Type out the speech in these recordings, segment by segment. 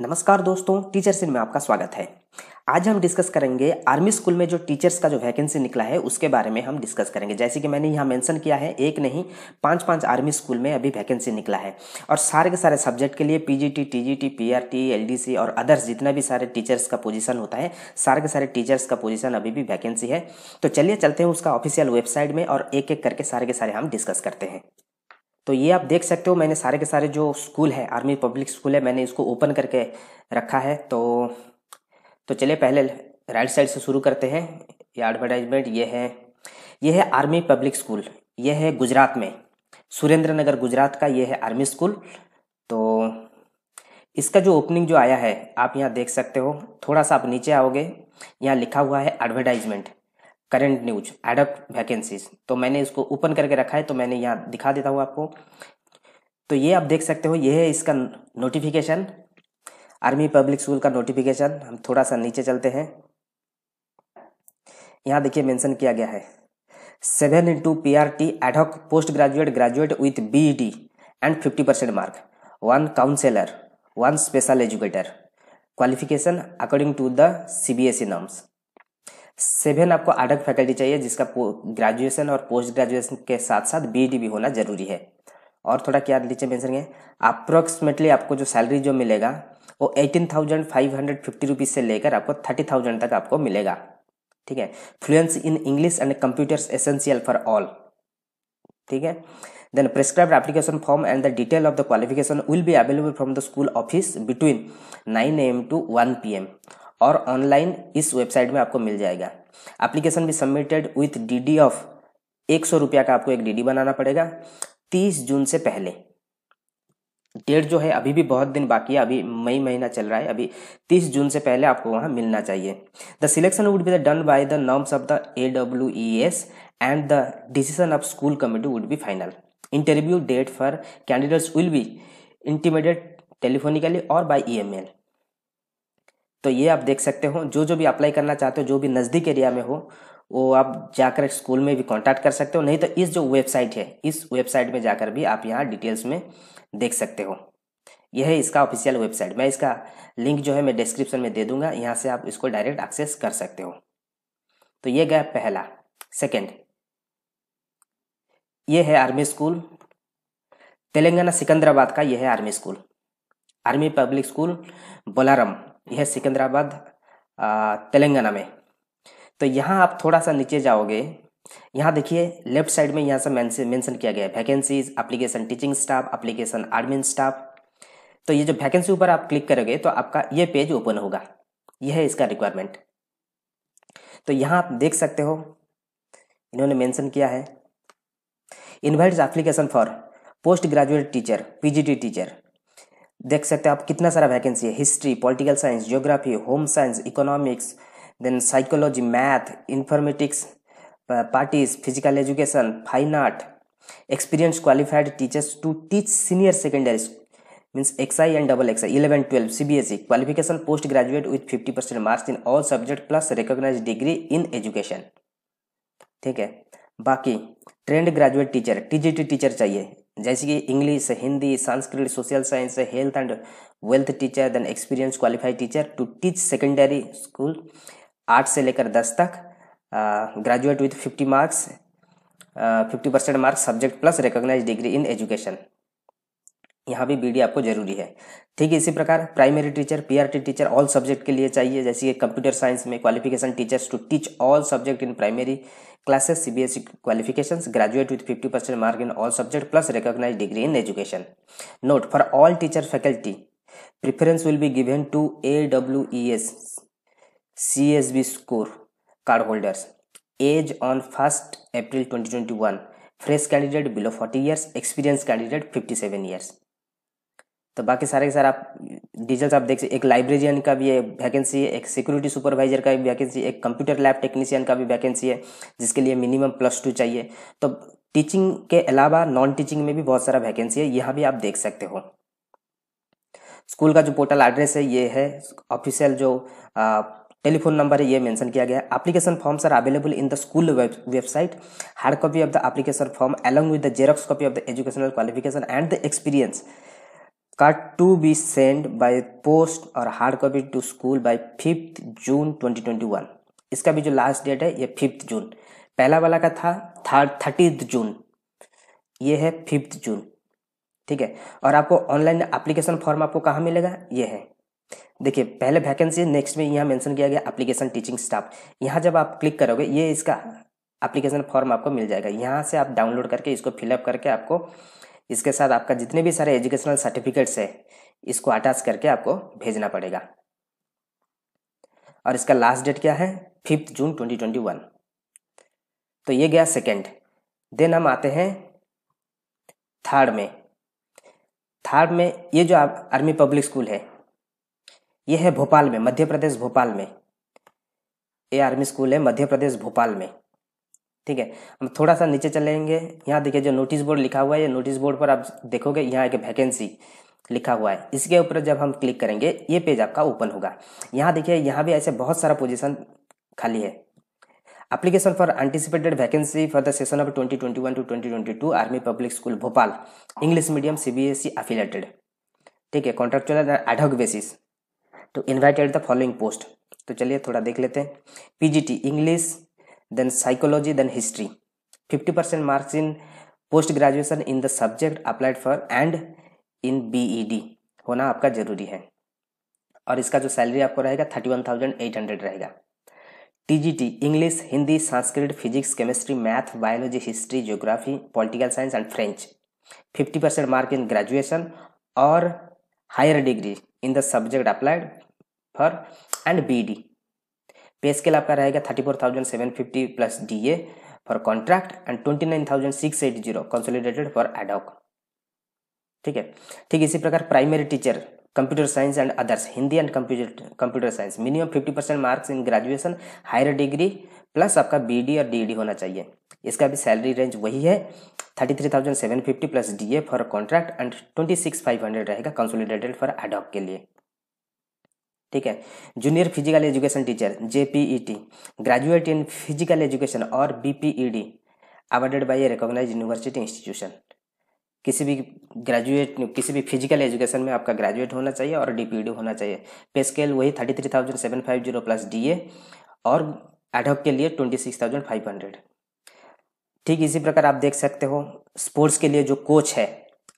नमस्कार दोस्तों teachers in में आपका स्वागत है आज हम डिस्कस करेंगे आर्मी स्कूल में जो टीचर्स का जो वैकेंसी निकला है उसके बारे में हम डिस्कस करेंगे जैसे कि मैंने यहाँ मेंशन किया है एक नहीं पांच पांच आर्मी स्कूल में अभी वैकेंसी निकला है और सारे के सारे सब्जेक्ट के लिए पीजीटी टीजीटी पीआरटी एलडीसी और अदर्स जितना भी सारे टीचर्स का पोजिशन होता है सारे के सारे टीचर्स का पोजिशन अभी भी वैकेंसी है तो चलिए चलते हैं उसका ऑफिशियल वेबसाइट में और एक एक करके सारे के सारे हम डिस्कस करते हैं तो ये आप देख सकते हो मैंने सारे के सारे जो स्कूल है आर्मी पब्लिक स्कूल है मैंने इसको ओपन करके रखा है तो तो चलिए पहले राइट साइड से शुरू करते हैं ये एडवर्टाइजमेंट ये है ये है आर्मी पब्लिक स्कूल ये है गुजरात में सुरेंद्र नगर गुजरात का ये है आर्मी स्कूल तो इसका जो ओपनिंग जो आया है आप यहाँ देख सकते हो थोड़ा सा आप नीचे आओगे यहाँ लिखा हुआ है advertisement current news adapt vacancies तो मैंने इसको ओपन करके रखा है तो मैंने यहाँ दिखा देता हूँ आपको तो ये आप देख सकते हो ये है इसका नोटिफिकेशन आर्मी पब्लिक स्कूल का नोटिफिकेशन हम थोड़ा सा नीचे चलते हैं यहाँ देखिए मेंशन किया गया है seven into P R T ad hoc post graduate graduate with B Ed and fifty percent mark one counsellor one special educator qualification according to the C B S E norms seven आपको ad hoc faculty चाहिए जिसका graduation और post graduation के साथ साथ B भी होना जरूरी है और थोड़ा क्या नीचे मैं है अप्रोक्सीमेटली आपको जो सैलरी जो मिलेगा वो eighteen thousand five hundred fifty rupees से लेकर आपको थर्टी थाउजेंड तक आपको मिलेगा ठीक है fluency in English and computers essential for all ठीक है then application form and the detail of the qualification will be available from the school office between nine A M to one P M और online इस website में आपको मिल जाएगा application भी submitted with DD of एक सौ रुपया का आपको एक डीडी बनाना पड़ेगा तीस जून से पहले डेट जो है अभी भी बहुत दिन बाकी है अभी मई महीना चल रहा है अभी तीस जून से पहले आपको वहाँ मिलना चाहिए the selection would be the done by the norms of the A W E S and the decision of school committee would be final interview date for candidates will be intimated telephonically और by email तो ये आप देख सकते हो जो जो भी अप्लाई करना चाहते हो जो भी नज़दीक एरिया में हो वो आप जाकर स्कूल में भी कांटेक्ट कर सकते हो नहीं तो इस जो वेबसाइट है इस वेबसाइट में जाकर भी आप यहाँ डिटेल्स में देख सकते हो यह है इसका ऑफिशियल वेबसाइट मैं इसका लिंक जो है मैं डिस्क्रिप्शन में दे दूंगा यहाँ से आप इसको डायरेक्ट एक्सेस कर सकते हो तो ये गया पहला सेकेंड ये है आर्मी स्कूल तेलंगाना सिकंदराबाद का यह है army school army public school Bolarum यह सिकंदराबाद तेलंगाना में तो यहाँ आप थोड़ा सा नीचे जाओगे यहाँ देखिए लेफ्ट साइड में यहाँ से मेंशन किया गया है vacancies application teaching staff application admin staff तो ये जो वैकेंसी ऊपर आप क्लिक करोगे तो आपका ये पेज ओपन होगा यह है इसका रिक्वायरमेंट तो यहाँ आप देख सकते हो इन्होंने मेंशन किया है invites application for post graduate teacher PGT teacher देख सकते हैं आप कितना सारा वैकेंसी है history political science geography home science economics then psychology math informatics practices physical education fine art experience qualified teachers to teach senior secondary means X I and double X I eleven twelve C B S E qualification post graduate with fifty percent marks in all subject plus recognise degree in education ठीक है बाकी trained graduate teacher T teacher चाहिए जैसे कि English Hindi Sanskrit social science health and wealth teacher then experience qualified teacher to teach secondary school आठ से लेकर दस तक graduate with fifty marks fifty percent marks subject plus recognise degree in education यहाँ भी बी आपको जरूरी है ठीक है इसी प्रकार primary teacher PRT teacher all subject के लिए चाहिए जैसे कि कंप्यूटर साइंस में qualification teachers to teach all subject in primary classes CBSE qualification graduate with 50 percent mark in all subject plus recognise degree in education note for all teacher faculty preference will be given to A W E S C S B score card holders as on first April twenty twenty one fresh candidate below forty years experience candidate fifty seven years तो बाकी सारे के सारे आप details आप देख सकते एक लाइब्रेरियन का भी है वैकेंसी है एक सिक्योरिटी सुपरवाइजर का भी वैकेंसी एक कंप्यूटर लैब टेक्नीशियन का भी वैकेंसी है जिसके लिए मिनिमम प्लस टू चाहिए तो टीचिंग के अलावा नॉन टीचिंग में भी बहुत सारा वैकेंसी है यहाँ भी आप देख सकते हो स्कूल का जो पोर्टल एड्रेस है ये है ऑफिशियल जो टेलीफोन नंबर है ये मेंशन किया गया है application form sir available in the school website hard copy of the application form along with the xerox copy of the educational qualification and the experience card to be send by post और hard copy to school by fifth June 2021 इसका भी जो last date है ये fifth June पहला वाला का था थर्ड थर्टी जून ये है फिफ्थ जून ठीक है और आपको ऑनलाइन एप्लीकेशन फॉर्म आपको कहाँ मिलेगा ये है देखिए पहले वैकेंसी नेक्स्ट में यहाँ मेंशन किया गया एप्लीकेशन टीचिंग स्टाफ यहाँ जब आप क्लिक करोगे ये इसका एप्लीकेशन फॉर्म आपको मिल जाएगा यहाँ से आप डाउनलोड करके इसको फिलअप करके आपको इसके साथ आपका जितने भी सारे एजुकेशनल सर्टिफिकेट्स है इसको अटैच करके आपको भेजना पड़ेगा और इसका लास्ट डेट क्या है फिफ्थ जून 2021 तो ये गया सेकेंड देन हम आते हैं थर्ड में थर्ड में ये जो आप आर्मी पब्लिक स्कूल है ये है भोपाल में मध्य प्रदेश भोपाल में ये आर्मी स्कूल है मध्य प्रदेश भोपाल में ठीक है हम थोड़ा सा नीचे चलेंगे यहाँ देखिए जो नोटिस बोर्ड लिखा हुआ है ये नोटिस बोर्ड पर आप देखोगे यहाँ एक वैकेंसी लिखा हुआ है इसके ऊपर जब हम क्लिक करेंगे ये पेज आपका ओपन होगा यहाँ देखिए यहाँ भी ऐसे बहुत सारा पोजीशन खाली है application for anticipated vacancy for the session twenty twenty two army public school Bhopal English medium medium cbse affiliated ठीक है contractual ad hoc basis to invited the following post तो चलिए थोड़ा देख लेते हैं PGT English then then history fifty percent marks in post graduation in the subject applied for and in BEd होना आपका जरूरी है और इसका जो सैलरी आपको रहेगा thirty one thousand eight hundred रहेगा TGT English Hindi Sanskrit physics chemistry math biology history geography political science and French fifty percent mark in graduation और higher degree in the subject applied for and B D pay scale आपका रहेगा thirty four thousand seven fifty plus D A for contract and twenty nine thousand six eight zero consolidated for ad hoc ठीक है ठीक इसी प्रकार primary teacher computer science and others Hindi and computer computer science minimum fifty percent marks in graduation higher degree plus आपका B D और D D e होना चाहिए इसका भी सैलरी रेंज वही है thirty three thousand seven fifty plus D A for contract and twenty six five hundred रहेगा consolidated for ad hoc के लिए ठीक है junior physical education teacher JPET graduate in physical education और बीपीईडी अवॉर्डेड बाय ए recognise university institution किसी भी graduate किसी भी फिजिकल एजुकेशन में आपका ग्रेजुएट होना चाहिए और डीपीडी e होना चाहिए पे स्केल वही thirty three thousand seven five zero plus D A और एडहॉक के लिए twenty six thousand five hundred ठीक इसी प्रकार आप देख सकते हो स्पोर्ट्स के लिए जो कोच है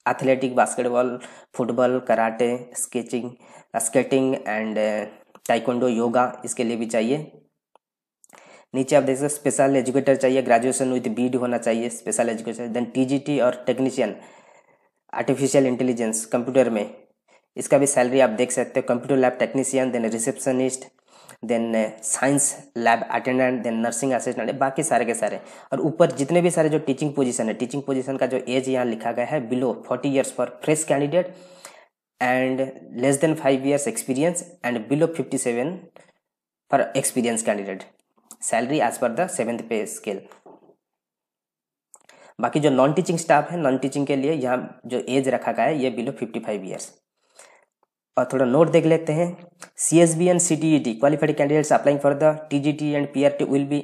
athletic basketball football karate sketching skating and taekwondo yoga इसके लिए भी चाहिए नीचे आप देख सकते स्पेशल एजुकेटर चाहिए ग्रेजुएशन विथ बी होना चाहिए स्पेशल एजुकेशन देन टीजीटी और टेक्नीशियन आर्टिफिशियल इंटेलिजेंस कंप्यूटर में इसका भी सैलरी आप देख सकते हो computer lab technician then receptionist then science lab attendant then nursing assistant बाकी सारे के सारे और ऊपर जितने भी सारे जो टीचिंग पोजिशन है टीचिंग पोजिशन का जो एज यहाँ लिखा गया है below forty years for fresh candidate and less than five years experience and below fifty seven for experience candidate salary as per the seventh pay scale बाकी जो non teaching staff है non teaching के लिए यहाँ जो as रखा गया है ये बिलो फिफ्टी फाइव ईयर्स और थोड़ा नोट देख लेते हैं C S B and C T E T qualified candidates applying for the T G T and P R T will be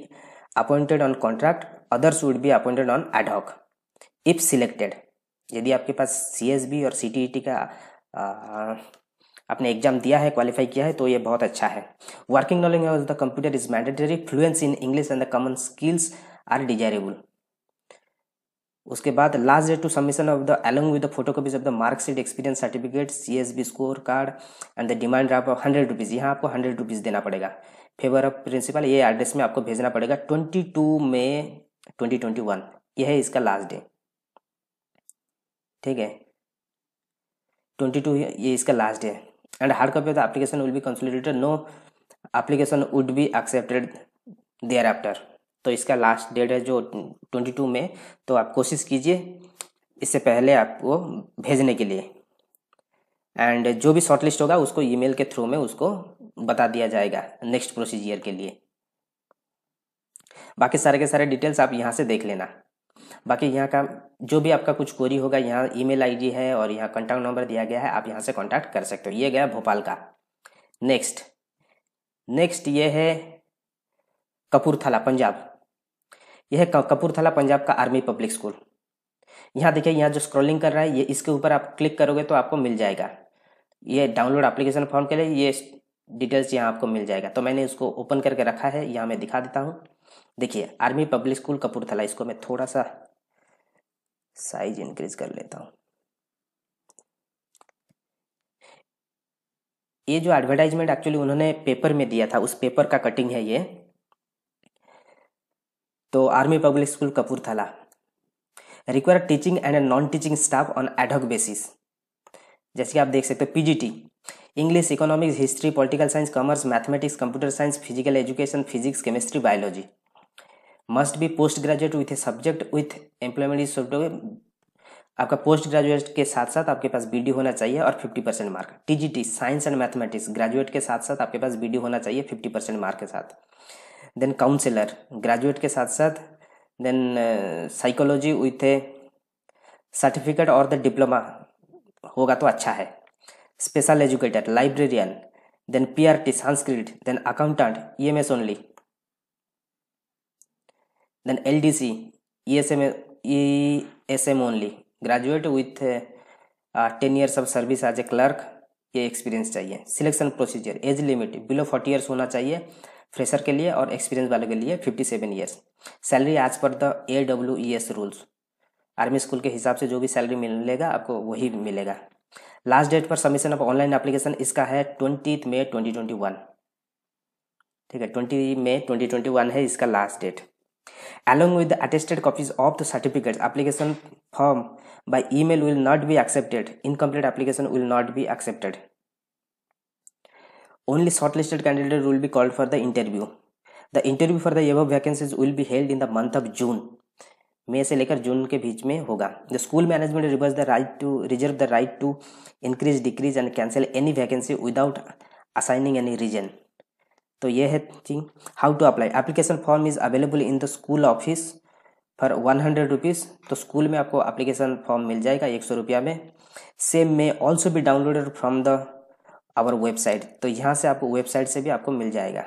appointed on contract others would be appointed on ad hoc if selected यदि आपके पास सी S B और सी T E T का आपने exam दिया है qualify किया है तो ये बहुत अच्छा है working knowledge of the computer is mandatory fluency in English and the common skills are desirable उसके बाद last date to submission of the along with the photo copies of the marksheet experience certificate C S B score card and the demand of hundred rupees यहाँ आपको hundred rupees देना पड़ेगा favour of principal ये address में आपको भेजना पड़ेगा twenty two May twenty twenty one यह है इसका लास्ट डे ठीक है ट्वेंटी टू ये इसका लास्ट डे है and hard copy of the application will be consolidated no application would be accepted thereafter तो इसका लास्ट डेट है जो ट्वेंटी टू में तो आप कोशिश कीजिए इससे पहले आपको भेजने के लिए एंड जो भी शॉर्ट लिस्ट होगा उसको ईमेल के थ्रू में उसको बता दिया जाएगा नेक्स्ट प्रोसीजियर के लिए बाकी सारे के सारे डिटेल्स आप यहाँ से देख लेना बाकी यहाँ का जो भी आपका कुछ कोरी होगा यहाँ ईमेल आईडी है और यहाँ कॉन्टैक्ट नंबर दिया गया है आप यहाँ से कॉन्टैक्ट कर सकते हो ये गया भोपाल का नेक्स्ट नेक्स्ट ये है कपूरथला पंजाब यह कपूरथला पंजाब का आर्मी पब्लिक स्कूल यहाँ देखिए यहाँ जो स्क्रॉलिंग कर रहा है ये इसके ऊपर आप क्लिक करोगे तो आपको मिल जाएगा ये डाउनलोड एप्लीकेशन फॉर्म के लिए ये डिटेल्स यहाँ आपको मिल जाएगा तो मैंने इसको ओपन करके रखा है यहाँ मैं दिखा देता हूँ देखिए आर्मी पब्लिक स्कूल कपूरथला इसको मैं थोड़ा सा साइज इंक्रीज कर लेता हूँ ये जो एडवर्टाइजमेंट एक्चुअली उन्होंने पेपर में दिया था उस पेपर का कटिंग है ये तो army public school Kapurthala require teaching and non teaching staff on ad hoc basis जैसे कि आप देख सकते हो PGT English economics history political science commerce mathematics computer science physical education physics chemistry biology must be post graduate with a subject with employment is software आपका post graduate के साथ साथ आपके पास बी होना चाहिए और fifty percent mark T science and mathematics graduate के साथ साथ आपके पास बी होना चाहिए फिफ्टी परसेंट मार्क के साथ देन काउंसिलर ग्रेजुएट के साथ साथ then psychology with a certificate और द डिप्लोमा होगा तो अच्छा है special educator, librarian, then PRT, Sanskrit, then accountant, EMS only. M E S M only graduate with ten years of service as a clerk ये experience चाहिए selection procedure age limit below forty years होना चाहिए fresher के लिए और experience वालों के लिए fifty seven years salary as per the A W E S rules army school के हिसाब से जो भी सैलरी मिलेगा आपको वही मिलेगा last date for submission of online application इसका है twenty May twenty twenty one ठीक है twenty May twenty twenty one है इसका last date along with attested copies of the certificate application form by email will not be accepted incomplete application will not be accepted only short listed candidate will be called for the interview the interview for the above vacancies will be held in the month of June मई से लेकर जून के बीच में होगा the school management reserves the right to reserve the right to increase decrease and cancel any vacancy without assigning any reason तो ये है thing how to apply application form is available in the school office for one hundred rupees तो school में आपको application form मिल जाएगा एक सौ रुपया में सेम में ऑल्सो भी downloaded from the our website तो यहाँ से आपको वेबसाइट से भी आपको मिल जाएगा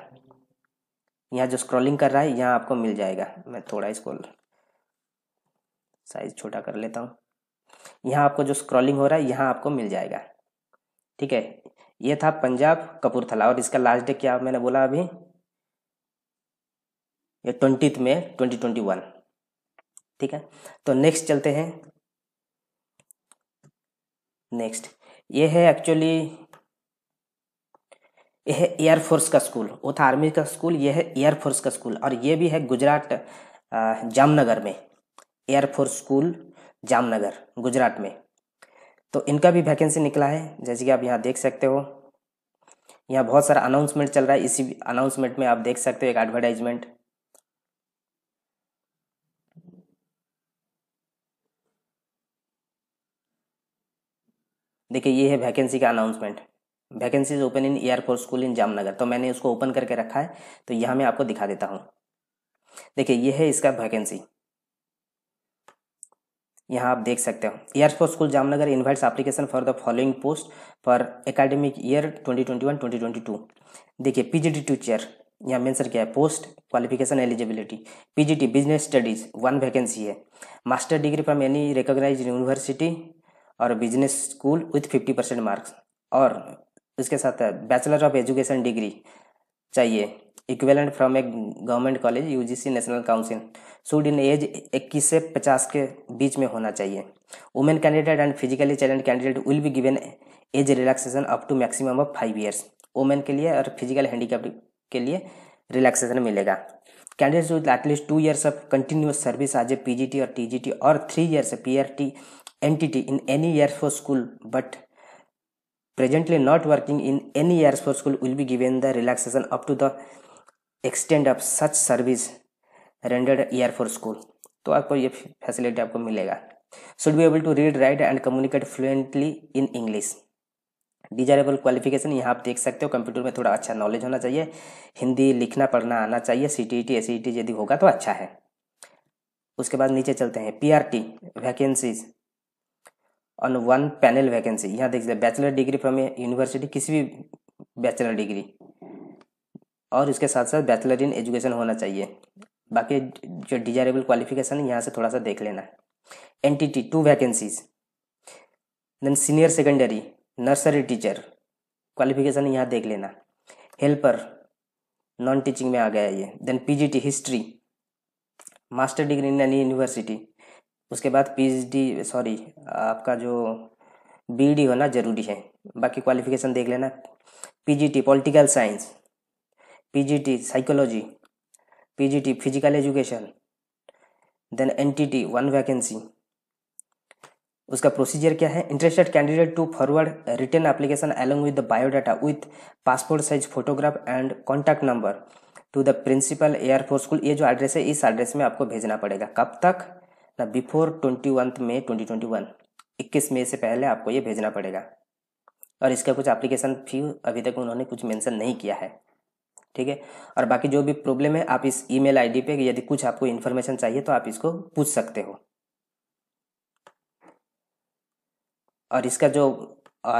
यहाँ जो स्क्रॉलिंग कर रहा है यहाँ आपको मिल जाएगा मैं थोड़ा इसको साइज छोटा कर लेता हूँ यहाँ आपको जो स्क्रॉलिंग हो रहा है यहाँ आपको मिल जाएगा ठीक है ये था पंजाब कपूरथला और इसका लास्ट डे क्या मैंने बोला अभी ये twenty May twenty twenty one ठीक है तो नेक्स्ट चलते हैं नेक्स्ट ये है एक्चुअली यह है एयरफोर्स का स्कूल वो था आर्मी का स्कूल यह है एयरफोर्स का स्कूल और ये भी है गुजरात जामनगर में एयरफोर्स स्कूल जामनगर गुजरात में तो इनका भी वैकेंसी निकला है जैसे कि आप यहाँ देख सकते हो यहाँ बहुत सारा अनाउंसमेंट चल रहा है इसी अनाउंसमेंट में आप देख सकते हो एक एडवर्टाइजमेंट देखिए ये है वैकेंसी का announcement vacancy open in air force school in Jamnagar तो मैंने उसको ओपन करके रखा है तो यहाँ मैं आपको दिखा देता हूँ देखिए ये है इसका वैकेंसी यहाँ आप देख सकते हो air force school Jamnagar invites application for the following post for academic year 2021 2022 देखिए पीजीटी टीचर यहाँ मेंशन किया है post qualification eligibility PGT business studies one vacancy है master degree from any recognise university और business school with fifty percent marks और उसके साथ bachelor of education degree चाहिए equivalent from a government college UGC national council should in age 21 से 50 के बीच में होना चाहिए women candidate and physically challenge candidate will be given age relaxation up to maximum of five years women के लिए और फिजिकल हैंडीकैप के लिए रिलैक्सेशन मिलेगा candidates with at least two years of continuous service as a PGT और T और three years P R T N T T in any year for school but presently not working in any year for school will be given the relaxation up to the extent of such service rendered year school तो आपको ये facility आपको मिलेगा should be able to read write and communicate fluently in English desirable qualification यहाँ आप देख सकते हो कंप्यूटर में थोड़ा अच्छा नॉलेज होना चाहिए हिंदी लिखना पढ़ना आना चाहिए C T T S T यदि होगा तो अच्छा है उसके बाद नीचे चलते हैं P R T vacancies on one panel vacancy यहाँ देख सकते बैचलर डिग्री फ्रॉम यूनिवर्सिटी किसी भी बैचलर डिग्री और इसके साथ साथ बैचलर इन एजुकेशन होना चाहिए बाकी जो डिजायरेबल क्वालिफिकेशन है यहाँ से थोड़ा सा देख लेना N T T two vacancies then senior secondary nursery teacher qualification यहाँ देख लेना हेल्पर नॉन टीचिंग में आ गया ये then PGT history master degree in university उसके बाद पीएचडी सॉरी आपका जो बीडी होना ज़रूरी है बाकी क्वालिफिकेशन देख लेना PGT political science PGT psychology PGT physical education then N T T one vacancy उसका प्रोसीजर क्या है interested candidate to forward return application along with the biodata with passport size photograph and contact number to the principal air force school ये जो address है इस address में आपको भेजना पड़ेगा कब तक ना before twenty one May twenty twenty one इक्कीस मई से पहले आपको ये भेजना पड़ेगा और इसका कुछ एप्लीकेशन फी अभी तक उन्होंने कुछ मेंशन नहीं किया है ठीक है और बाकी जो भी प्रॉब्लम है आप इस ईमेल आईडी पे यदि कुछ आपको इन्फॉर्मेशन चाहिए तो आप इसको पूछ सकते हो और इसका जो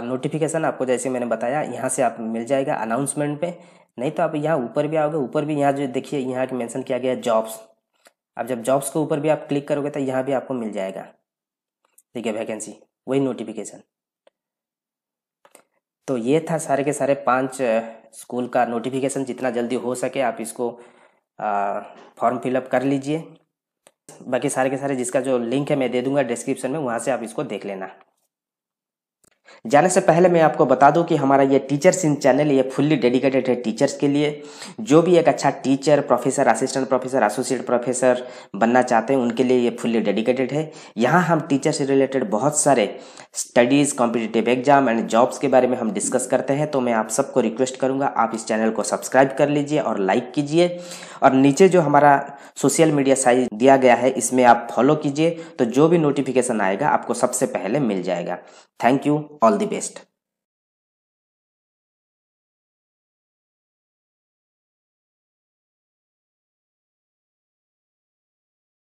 नोटिफिकेशन आपको जैसे मैंने बताया यहाँ से आप मिल जाएगा अनाउंसमेंट पे नहीं तो आप यहाँ ऊपर भी आओगे ऊपर भी यहाँ जो देखिए यहाँ मेंशन किया गया जॉब्स आप जब जॉब्स के ऊपर भी आप क्लिक करोगे तो यहाँ भी आपको मिल जाएगा ठीक है वैकेंसी वही नोटिफिकेशन तो ये था सारे के सारे पांच स्कूल का नोटिफिकेशन जितना जल्दी हो सके आप इसको फॉर्म फिलअप कर लीजिए बाकी सारे के सारे जिसका जो लिंक है मैं दे दूंगा डिस्क्रिप्शन में वहाँ से आप इसको देख लेना जाने से पहले मैं आपको बता दूं कि हमारा ये टीचर्स इन चैनल ये फुल्ली डेडिकेटेड है टीचर्स के लिए जो भी एक अच्छा teacher professor assistant professor associate professor बनना चाहते हैं उनके लिए ये फुल्ली डेडिकेटेड है यहाँ हम टीचर से रिलेटेड बहुत सारे studies competitive exam and jobs के बारे में हम डिस्कस करते हैं तो मैं आप सबको रिक्वेस्ट करूँगा आप इस चैनल को सब्सक्राइब कर लीजिए और लाइक कीजिए और नीचे जो हमारा सोशल मीडिया साइज दिया गया है इसमें आप फॉलो कीजिए तो जो भी नोटिफिकेशन आएगा आपको सबसे पहले मिल जाएगा thank you all the best